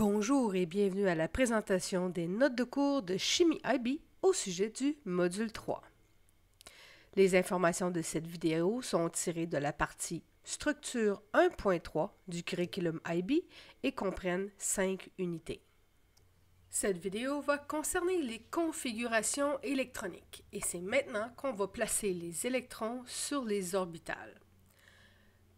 Bonjour et bienvenue à la présentation des notes de cours de Chimie IB au sujet du module 3. Les informations de cette vidéo sont tirées de la partie Structure 1.3 du curriculum IB et comprennent 5 unités. Cette vidéo va concerner les configurations électroniques et c'est maintenant qu'on va placer les électrons sur les orbitales.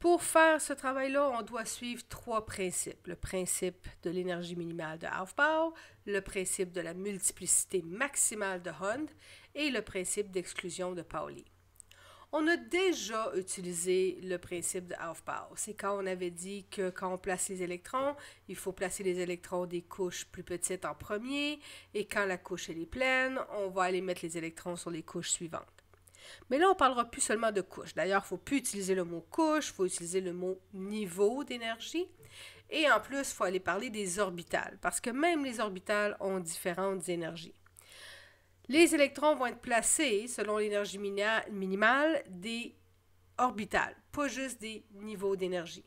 Pour faire ce travail-là, on doit suivre trois principes. Le principe de l'énergie minimale de Aufbau, le principe de la multiplicité maximale de Hund et le principe d'exclusion de Pauli. On a déjà utilisé le principe de Aufbau. C'est quand on avait dit que quand on place les électrons, il faut placer les électrons des couches plus petites en premier et quand la couche est pleine, on va aller mettre les électrons sur les couches suivantes. Mais là, on ne parlera plus seulement de couche. D'ailleurs, il ne faut plus utiliser le mot couche, il faut utiliser le mot niveau d'énergie. Et en plus, il faut aller parler des orbitales, parce que même les orbitales ont différentes énergies. Les électrons vont être placés, selon l'énergie minimale, des orbitales, pas juste des niveaux d'énergie.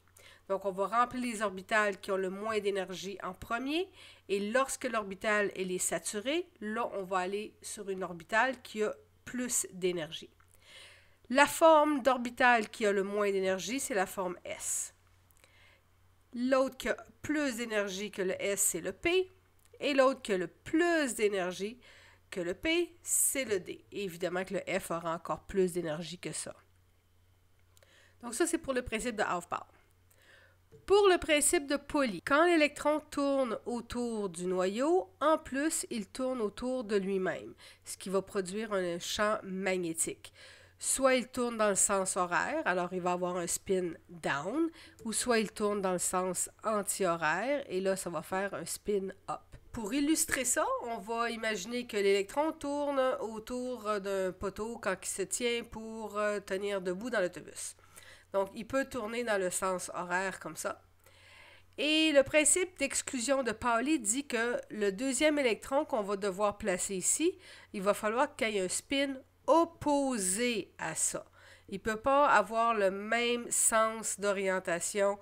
Donc, on va remplir les orbitales qui ont le moins d'énergie en premier. Et lorsque l'orbitale est saturé, là, on va aller sur une orbitale qui a plus d'énergie. La forme d'orbital qui a le moins d'énergie, c'est la forme S. L'autre qui a plus d'énergie que le S, c'est le P. Et l'autre qui a le plus d'énergie que le P, c'est le D. évidemment que le F aura encore plus d'énergie que ça. Donc ça, c'est pour le principe de half-power. Pour le principe de Pauli, quand l'électron tourne autour du noyau, en plus, il tourne autour de lui-même, ce qui va produire un champ magnétique soit il tourne dans le sens horaire, alors il va avoir un spin down, ou soit il tourne dans le sens anti et là, ça va faire un spin up. Pour illustrer ça, on va imaginer que l'électron tourne autour d'un poteau quand il se tient pour euh, tenir debout dans l'autobus. Donc, il peut tourner dans le sens horaire comme ça. Et le principe d'exclusion de Pauli dit que le deuxième électron qu'on va devoir placer ici, il va falloir qu'il ait un spin opposé à ça. Il ne peut pas avoir le même sens d'orientation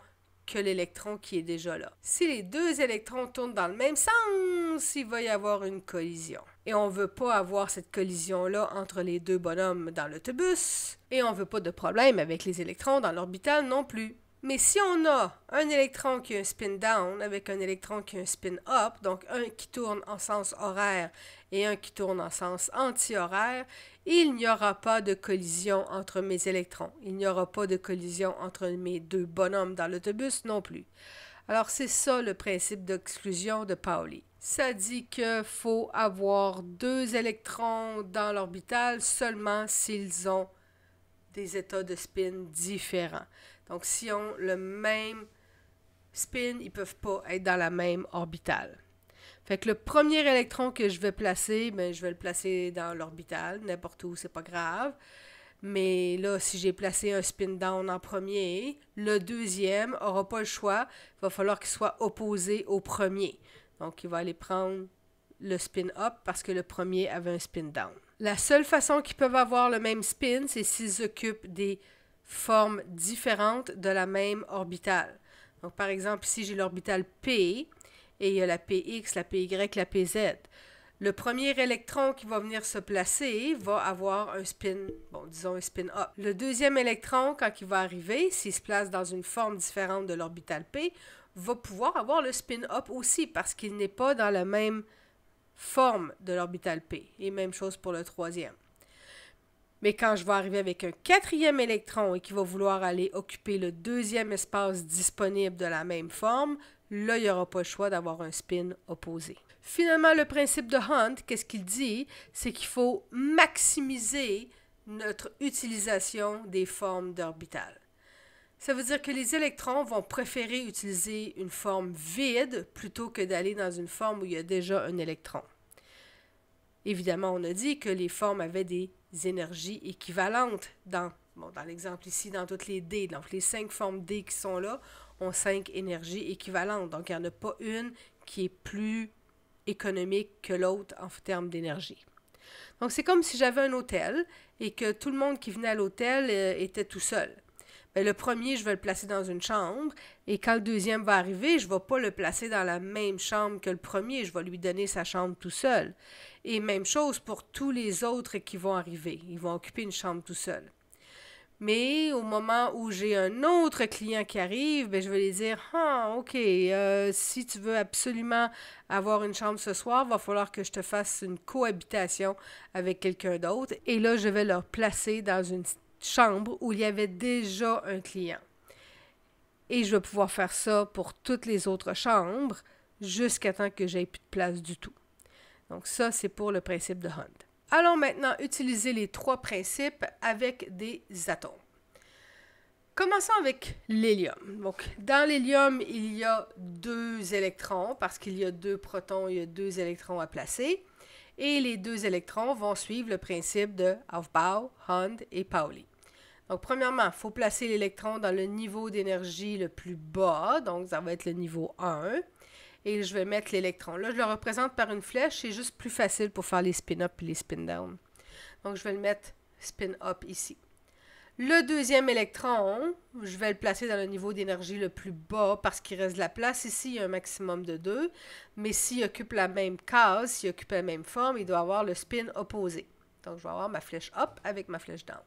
que l'électron qui est déjà là. Si les deux électrons tournent dans le même sens, il va y avoir une collision. Et on ne veut pas avoir cette collision-là entre les deux bonhommes dans l'autobus. Et on ne veut pas de problème avec les électrons dans l'orbital non plus. Mais si on a un électron qui a un spin down avec un électron qui a un spin up, donc un qui tourne en sens horaire et un qui tourne en sens anti-horaire, il n'y aura pas de collision entre mes électrons. Il n'y aura pas de collision entre mes deux bonhommes dans l'autobus non plus. Alors c'est ça le principe d'exclusion de Pauli. Ça dit qu'il faut avoir deux électrons dans l'orbital seulement s'ils ont des états de spin différents. Donc, si on le même spin, ils ne peuvent pas être dans la même orbitale. Fait que le premier électron que je vais placer, ben, je vais le placer dans l'orbitale, n'importe où, c'est pas grave. Mais là, si j'ai placé un spin down en premier, le deuxième n'aura pas le choix. Il va falloir qu'il soit opposé au premier. Donc, il va aller prendre le spin up parce que le premier avait un spin down. La seule façon qu'ils peuvent avoir le même spin, c'est s'ils occupent des formes différentes de la même orbitale. Donc, par exemple, ici, j'ai l'orbitale P, et il y a la PX, la PY, la PZ. Le premier électron qui va venir se placer va avoir un spin, bon, disons un spin up. Le deuxième électron, quand il va arriver, s'il se place dans une forme différente de l'orbitale P, va pouvoir avoir le spin up aussi parce qu'il n'est pas dans la même forme de l'orbital P. Et même chose pour le troisième. Mais quand je vais arriver avec un quatrième électron et qui va vouloir aller occuper le deuxième espace disponible de la même forme, là, il n'y aura pas le choix d'avoir un spin opposé. Finalement, le principe de Hunt, qu'est-ce qu'il dit? C'est qu'il faut maximiser notre utilisation des formes d'orbital. Ça veut dire que les électrons vont préférer utiliser une forme vide plutôt que d'aller dans une forme où il y a déjà un électron. Évidemment, on a dit que les formes avaient des énergies équivalentes dans, dans l'exemple ici, dans toutes les D. Donc, les cinq formes D qui sont là ont cinq énergies équivalentes. Donc, il n'y en a pas une qui est plus économique que l'autre en termes d'énergie. Donc, c'est comme si j'avais un hôtel et que tout le monde qui venait à l'hôtel euh, était tout seul. Ben, le premier, je vais le placer dans une chambre. Et quand le deuxième va arriver, je ne vais pas le placer dans la même chambre que le premier. Je vais lui donner sa chambre tout seul. Et même chose pour tous les autres qui vont arriver. Ils vont occuper une chambre tout seul. Mais au moment où j'ai un autre client qui arrive, ben, je vais lui dire Ah, OK, euh, si tu veux absolument avoir une chambre ce soir, il va falloir que je te fasse une cohabitation avec quelqu'un d'autre. Et là, je vais leur placer dans une chambre où il y avait déjà un client. Et je vais pouvoir faire ça pour toutes les autres chambres jusqu'à temps que j'aie plus de place du tout. Donc ça, c'est pour le principe de Hund. Allons maintenant utiliser les trois principes avec des atomes. Commençons avec l'hélium. Donc, dans l'hélium, il y a deux électrons parce qu'il y a deux protons, il y a deux électrons à placer. Et les deux électrons vont suivre le principe de Aufbau, Hund et Pauli. Donc, premièrement, il faut placer l'électron dans le niveau d'énergie le plus bas, donc ça va être le niveau 1. Et je vais mettre l'électron. Là, je le représente par une flèche, c'est juste plus facile pour faire les spin-up et les spin-down. Donc, je vais le mettre spin-up ici. Le deuxième électron, je vais le placer dans le niveau d'énergie le plus bas parce qu'il reste de la place. Ici, il y a un maximum de 2, mais s'il occupe la même case, s'il occupe la même forme, il doit avoir le spin opposé. Donc, je vais avoir ma flèche up avec ma flèche down.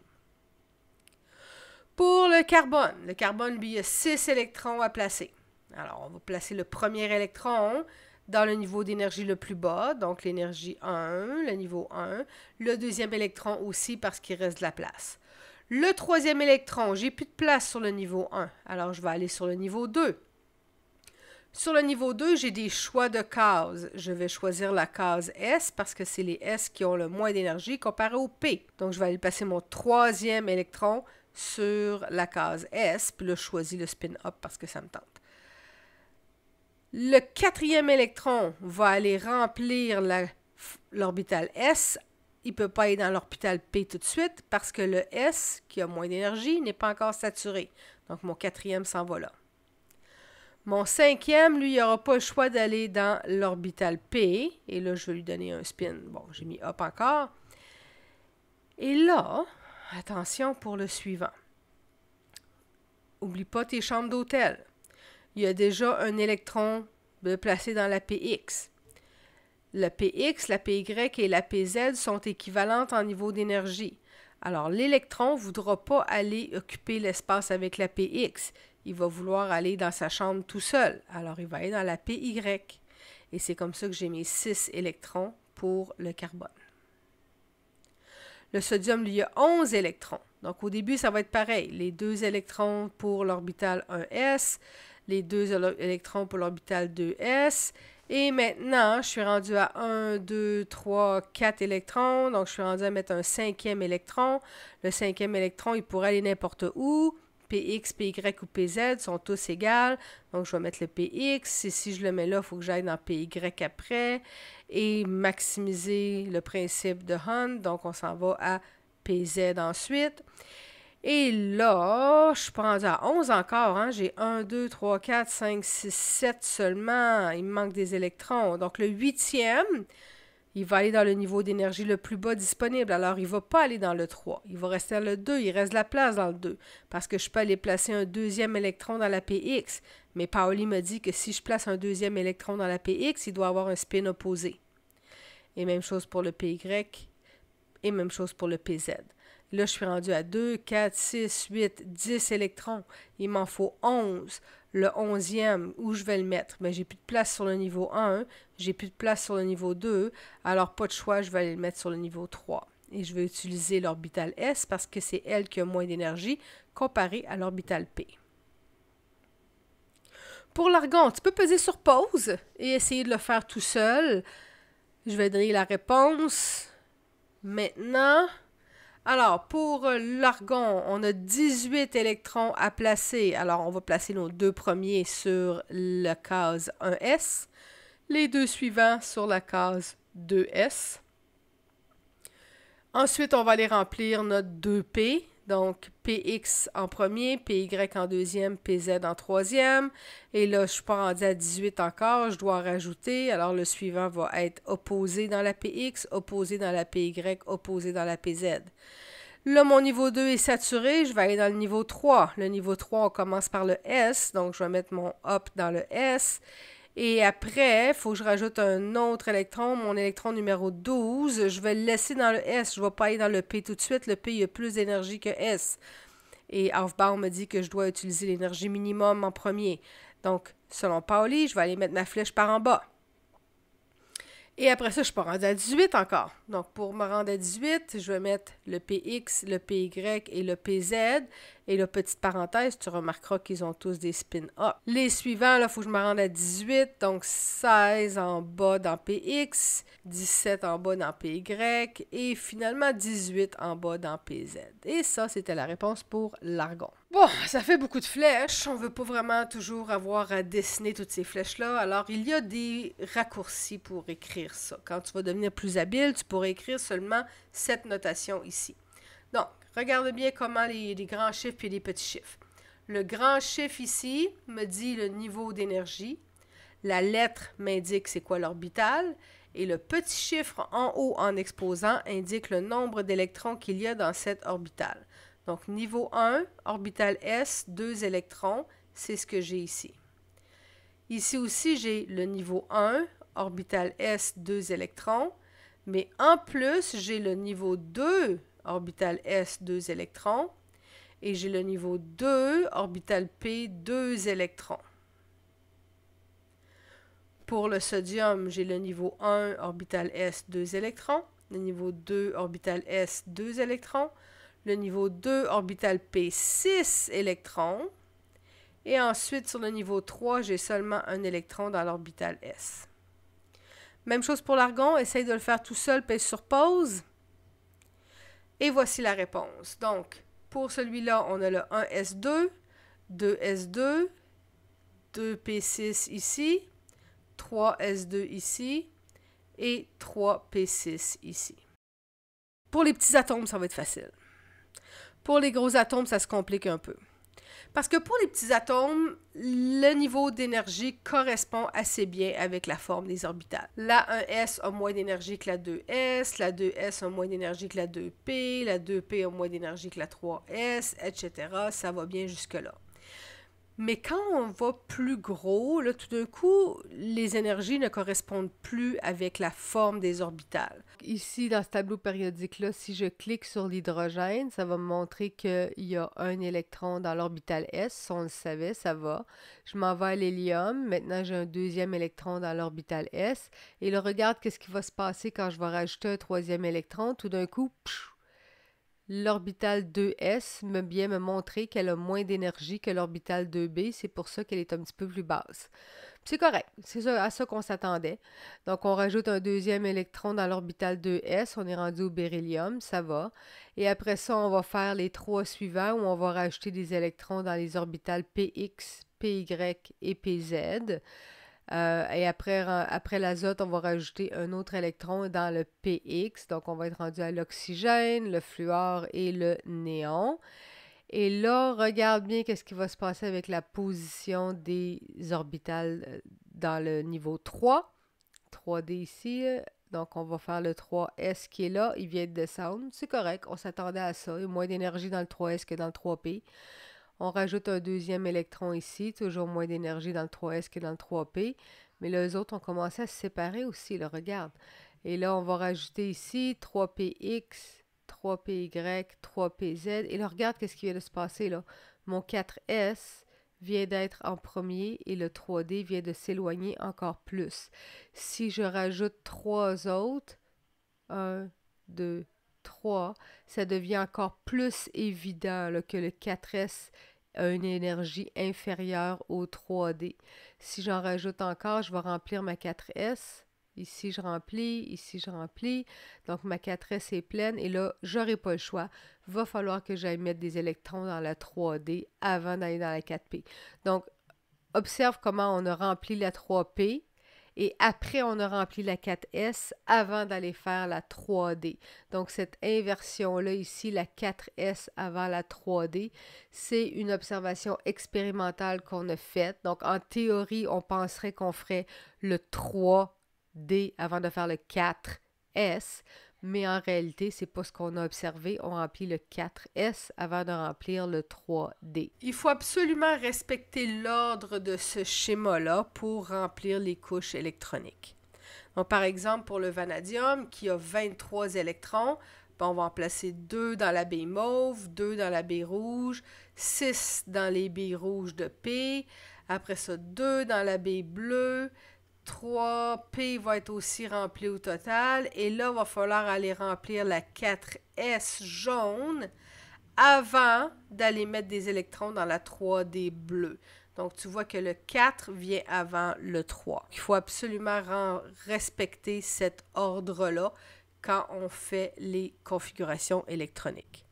Pour le carbone, le carbone, il y a 6 électrons à placer. Alors, on va placer le premier électron dans le niveau d'énergie le plus bas, donc l'énergie 1, le niveau 1. Le deuxième électron aussi parce qu'il reste de la place. Le troisième électron, j'ai plus de place sur le niveau 1, alors je vais aller sur le niveau 2. Sur le niveau 2, j'ai des choix de cases. Je vais choisir la case S parce que c'est les S qui ont le moins d'énergie comparé au P. Donc, je vais aller passer mon troisième électron sur la case S, puis là, je choisis le spin-up parce que ça me tente. Le quatrième électron va aller remplir l'orbital S. Il ne peut pas aller dans l'orbital P tout de suite parce que le S, qui a moins d'énergie, n'est pas encore saturé. Donc, mon quatrième s'en va là. Mon cinquième, lui, il n'aura pas le choix d'aller dans l'orbital P. Et là, je vais lui donner un spin. Bon, j'ai mis up encore. Et là, Attention pour le suivant. Oublie pas tes chambres d'hôtel. Il y a déjà un électron placé dans la PX. La PX, la PY et la PZ sont équivalentes en niveau d'énergie. Alors l'électron ne voudra pas aller occuper l'espace avec la PX. Il va vouloir aller dans sa chambre tout seul. Alors il va aller dans la PY. Et c'est comme ça que j'ai mis 6 électrons pour le carbone. Le sodium, lui, a 11 électrons. Donc au début, ça va être pareil. Les deux électrons pour l'orbital 1s, les deux électrons pour l'orbital 2s. Et maintenant, je suis rendu à 1, 2, 3, 4 électrons. Donc je suis rendu à mettre un cinquième électron. Le cinquième électron, il pourrait aller n'importe où. PX, PY ou PZ sont tous égales. Donc, je vais mettre le PX. Et si je le mets là, il faut que j'aille dans PY après. Et maximiser le principe de Hund, Donc, on s'en va à PZ ensuite. Et là, je suis à 11 encore. Hein. J'ai 1, 2, 3, 4, 5, 6, 7 seulement. Il me manque des électrons. Donc, le huitième, il va aller dans le niveau d'énergie le plus bas disponible. Alors, il ne va pas aller dans le 3. Il va rester dans le 2. Il reste de la place dans le 2. Parce que je peux aller placer un deuxième électron dans la PX. Mais Pauli me dit que si je place un deuxième électron dans la PX, il doit avoir un spin opposé. Et même chose pour le PY. Et même chose pour le PZ. Là, je suis rendu à 2, 4, 6, 8, 10 électrons. Il m'en faut 11 le 11e, où je vais le mettre? Mais ben, j'ai plus de place sur le niveau 1, j'ai plus de place sur le niveau 2, alors pas de choix, je vais aller le mettre sur le niveau 3. Et je vais utiliser l'orbital S parce que c'est elle qui a moins d'énergie comparé à l'orbital P. Pour l'argon, tu peux peser sur pause et essayer de le faire tout seul. Je vais donner la réponse. Maintenant, alors, pour euh, l'argon, on a 18 électrons à placer. Alors, on va placer nos deux premiers sur la case 1S, les deux suivants sur la case 2S. Ensuite, on va aller remplir notre 2P, donc, PX en premier, PY en deuxième, PZ en troisième. Et là, je suis pas rendu à 18 encore, je dois en rajouter. Alors, le suivant va être opposé dans la PX, opposé dans la PY, opposé dans la PZ. Là, mon niveau 2 est saturé, je vais aller dans le niveau 3. Le niveau 3, on commence par le S, donc je vais mettre mon Hop dans le S. Et après, il faut que je rajoute un autre électron, mon électron numéro 12. Je vais le laisser dans le S. Je ne vais pas aller dans le P tout de suite. Le P, il a plus d'énergie que S. Et Aufbau me dit que je dois utiliser l'énergie minimum en premier. Donc, selon Pauli, je vais aller mettre ma flèche par en bas. Et après ça, je suis pas rendu à 18 encore. Donc, pour me rendre à 18, je vais mettre le PX, le PY et le PZ. Et la petite parenthèse, tu remarqueras qu'ils ont tous des spin-up. Les suivants, il faut que je me rende à 18. Donc, 16 en bas dans PX, 17 en bas dans PY et finalement 18 en bas dans PZ. Et ça, c'était la réponse pour l'argon. Bon, ça fait beaucoup de flèches. On veut pas vraiment toujours avoir à dessiner toutes ces flèches-là. Alors, il y a des raccourcis pour écrire ça. Quand tu vas devenir plus habile, tu peux pour écrire seulement cette notation ici. Donc, regarde bien comment les, grands chiffres et les petits chiffres. Le grand chiffre ici me dit le niveau d'énergie. La lettre m'indique c'est quoi l'orbital. Et le petit chiffre en haut en exposant indique le nombre d'électrons qu'il y a dans cette orbitale. Donc niveau 1, orbital S, 2 électrons, c'est ce que j'ai ici. Ici aussi, j'ai le niveau 1, orbital S, 2 électrons. Mais en plus, j'ai le niveau 2, orbital S, 2 électrons. Et j'ai le niveau 2, orbital P, 2 électrons. Pour le sodium, j'ai le niveau 1, orbital S, 2 électrons. Le niveau 2, orbital S, 2 électrons. Le niveau 2, orbital P, 6 électrons. Et ensuite, sur le niveau 3, j'ai seulement un électron dans l'orbital S. Même chose pour l'argon, essaye de le faire tout seul, pèse sur pause. Et voici la réponse. Donc, pour celui-là, on a le 1S2, 2S2, 2P6 ici, 3S2 ici et 3P6 ici. Pour les petits atomes, ça va être facile. Pour les gros atomes, ça se complique un peu. Parce que pour les petits atomes, le niveau d'énergie correspond assez bien avec la forme des orbitales. La 1s a moins d'énergie que la 2s, la 2s a moins d'énergie que la 2p, la 2p a moins d'énergie que la 3s, etc. Ça va bien jusque-là. Mais quand on va plus gros, là, tout d'un coup, les énergies ne correspondent plus avec la forme des orbitales. Ici, dans ce tableau périodique-là, si je clique sur l'hydrogène, ça va me montrer qu'il y a un électron dans l'orbital S. on le savait, ça va. Je m'en vais à l'hélium. Maintenant, j'ai un deuxième électron dans l'orbital S. Et là, regarde qu'est-ce qui va se passer quand je vais rajouter un troisième électron. Tout d'un coup, L'orbitale 2S me bien me montrer qu'elle a moins d'énergie que l'orbital 2B, c'est pour ça qu'elle est un petit peu plus basse. C'est correct, c'est à ça qu'on s'attendait. Donc on rajoute un deuxième électron dans l'orbital 2s, on est rendu au beryllium, ça va. Et après ça, on va faire les trois suivants où on va rajouter des électrons dans les orbitales px, py et pz. Euh, et après, après l'azote, on va rajouter un autre électron dans le PX. Donc, on va être rendu à l'oxygène, le fluor et le néon. Et là, regarde bien qu'est-ce qui va se passer avec la position des orbitales euh, dans le niveau 3. 3D ici. Euh. Donc, on va faire le 3S qui est là. Il vient de descendre. C'est correct. On s'attendait à ça. Il y a moins d'énergie dans le 3S que dans le 3P. On rajoute un deuxième électron ici, toujours moins d'énergie dans le 3S que dans le 3P. Mais les autres ont commencé à se séparer aussi, le regarde. Et là, on va rajouter ici 3PX, 3PY, 3PZ. Et là, regarde qu'est-ce qui vient de se passer là. Mon 4S vient d'être en premier et le 3D vient de s'éloigner encore plus. Si je rajoute trois autres, 1, 2, 3, ça devient encore plus évident que le 4S a une énergie inférieure au 3D. Si j'en rajoute encore, je vais remplir ma 4S. Ici, je remplis, ici, je remplis. Donc, ma 4S est pleine et là, je n'aurai pas le choix. Va falloir que j'aille mettre des électrons dans la 3D avant d'aller dans la 4P. Donc, observe comment on a rempli la 3P et après, on a rempli la 4S avant d'aller faire la 3D. Donc, cette inversion-là ici, la 4S avant la 3D, c'est une observation expérimentale qu'on a faite. Donc, en théorie, on penserait qu'on ferait le 3D avant de faire le 4S mais en réalité, c'est pas ce qu'on a observé. On remplit le 4S avant de remplir le 3D. Il faut absolument respecter l'ordre de ce schéma-là pour remplir les couches électroniques. Donc, par exemple, pour le vanadium, qui a 23 électrons, ben, on va en placer 2 dans la baie mauve, 2 dans la baie rouge, 6 dans les baies rouges de P, après ça 2 dans la baie bleue, 3P va être aussi rempli au total. Et là, il va falloir aller remplir la 4S jaune avant d'aller mettre des électrons dans la 3D bleue. Donc, tu vois que le 4 vient avant le 3. Il faut absolument respecter cet ordre-là quand on fait les configurations électroniques.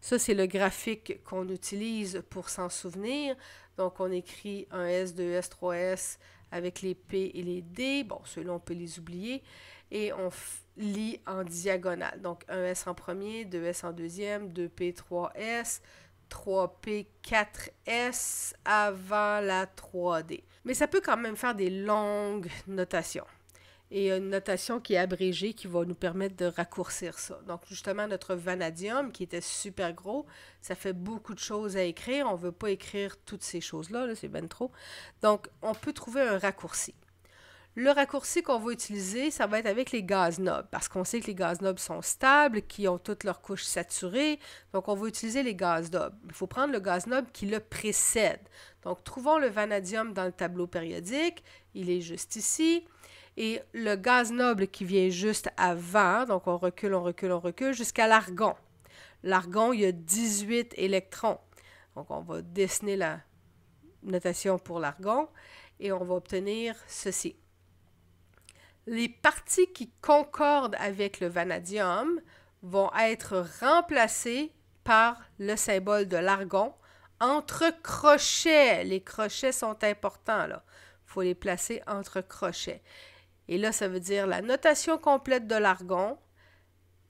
Ça, c'est le graphique qu'on utilise pour s'en souvenir. Donc, on écrit un S, 2S, 3S avec les P et les D. Bon, ceux-là, on peut les oublier. Et on lit en diagonale. Donc, 1 S en premier, 2 S en deuxième, 2 P, 3 S, 3P, 4S avant la 3D. Mais ça peut quand même faire des longues notations et une notation qui est abrégée qui va nous permettre de raccourcir ça. Donc justement, notre vanadium qui était super gros, ça fait beaucoup de choses à écrire. On ne veut pas écrire toutes ces choses-là, c'est ben trop. Donc on peut trouver un raccourci. Le raccourci qu'on va utiliser, ça va être avec les gaz nobles, parce qu'on sait que les gaz nobles sont stables, qui ont toutes leurs couches saturées. Donc, on va utiliser les gaz nobles. Il faut prendre le gaz noble qui le précède. Donc, trouvons le vanadium dans le tableau périodique. Il est juste ici et le gaz noble qui vient juste avant, donc on recule, on recule, on recule, jusqu'à l'argon. L'argon, il y a 18 électrons. Donc on va dessiner la notation pour l'argon et on va obtenir ceci. Les parties qui concordent avec le vanadium vont être remplacées par le symbole de l'argon entre crochets. Les crochets sont importants, là. Il faut les placer entre crochets. Et là, ça veut dire la notation complète de l'argon,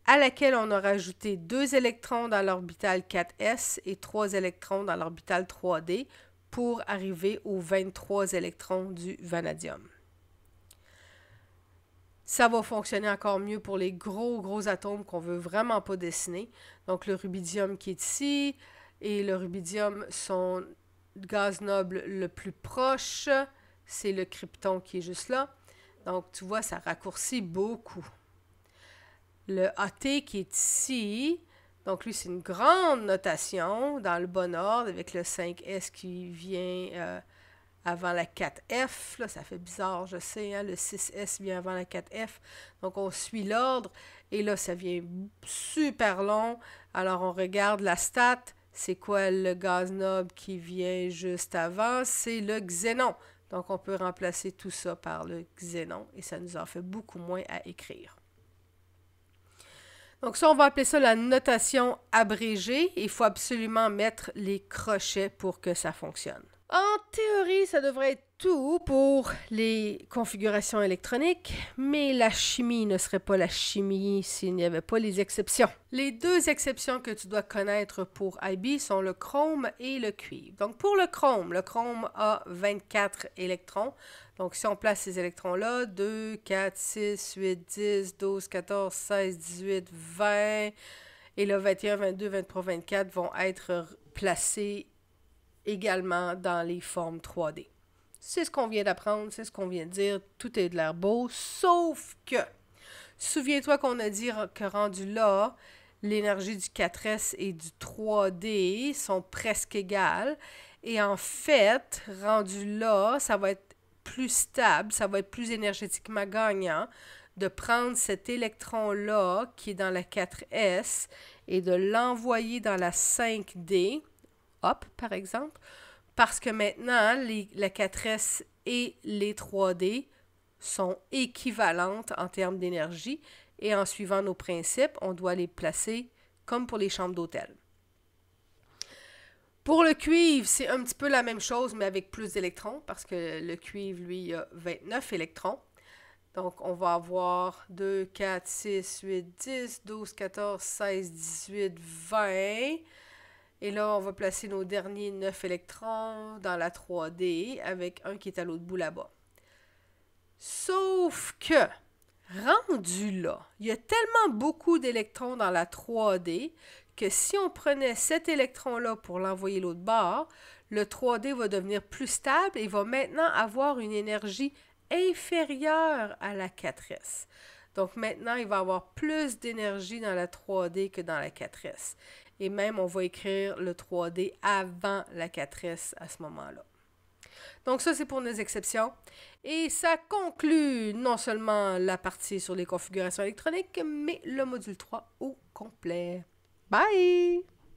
à laquelle on a rajouté deux électrons dans l'orbital 4s et trois électrons dans l'orbital 3d pour arriver aux 23 électrons du vanadium. Ça va fonctionner encore mieux pour les gros, gros atomes qu'on veut vraiment pas dessiner. Donc le rubidium qui est ici et le rubidium, son gaz noble le plus proche, c'est le krypton qui est juste là. Donc, tu vois, ça raccourcit beaucoup. Le AT qui est ici, donc lui, c'est une grande notation dans le bon ordre avec le 5S qui vient euh, avant la 4F. Là, ça fait bizarre, je sais, hein, le 6S vient avant la 4F. Donc, on suit l'ordre et là, ça vient super long. Alors, on regarde la stat. C'est quoi le gaz noble qui vient juste avant? C'est le xénon. Donc, on peut remplacer tout ça par le xénon et ça nous en fait beaucoup moins à écrire. Donc ça, on va appeler ça la notation abrégée. Il faut absolument mettre les crochets pour que ça fonctionne. En théorie, ça devrait être tout pour les configurations électroniques, mais la chimie ne serait pas la chimie s'il n'y avait pas les exceptions. Les deux exceptions que tu dois connaître pour IB sont le chrome et le cuivre. Donc pour le chrome, le chrome a 24 électrons. Donc si on place ces électrons-là, 2, 4, 6, 8, 10, 12, 14, 16, 18, 20, et le 21, 22, 23, 24 vont être placés également dans les formes 3D. C'est ce qu'on vient d'apprendre, c'est ce qu'on vient de dire, tout est de l'air beau, sauf que, souviens-toi qu'on a dit que rendu là, l'énergie du 4S et du 3D sont presque égales. Et en fait, rendu là, ça va être plus stable, ça va être plus énergétiquement gagnant de prendre cet électron-là qui est dans la 4S et de l'envoyer dans la 5D, hop par exemple, parce que maintenant, la 4S et les 3D sont équivalentes en termes d'énergie et en suivant nos principes, on doit les placer comme pour les chambres d'hôtel. Pour le cuivre, c'est un petit peu la même chose, mais avec plus d'électrons, parce que le cuivre, lui, a 29 électrons. Donc, on va avoir 2, 4, 6, 8, 10, 12, 14, 16, 18, 20. Et là, on va placer nos derniers 9 électrons dans la 3D avec un qui est à l'autre bout là-bas. Sauf que, rendu là, il y a tellement beaucoup d'électrons dans la 3D que si on prenait cet électron-là pour l'envoyer l'autre bord, le 3D va devenir plus stable et va maintenant avoir une énergie inférieure à la 4S. Donc maintenant, il va avoir plus d'énergie dans la 3D que dans la 4S et même on va écrire le 3D avant la 4S à ce moment-là. Donc ça, c'est pour nos exceptions. Et ça conclut non seulement la partie sur les configurations électroniques, mais le module 3 au complet. Bye!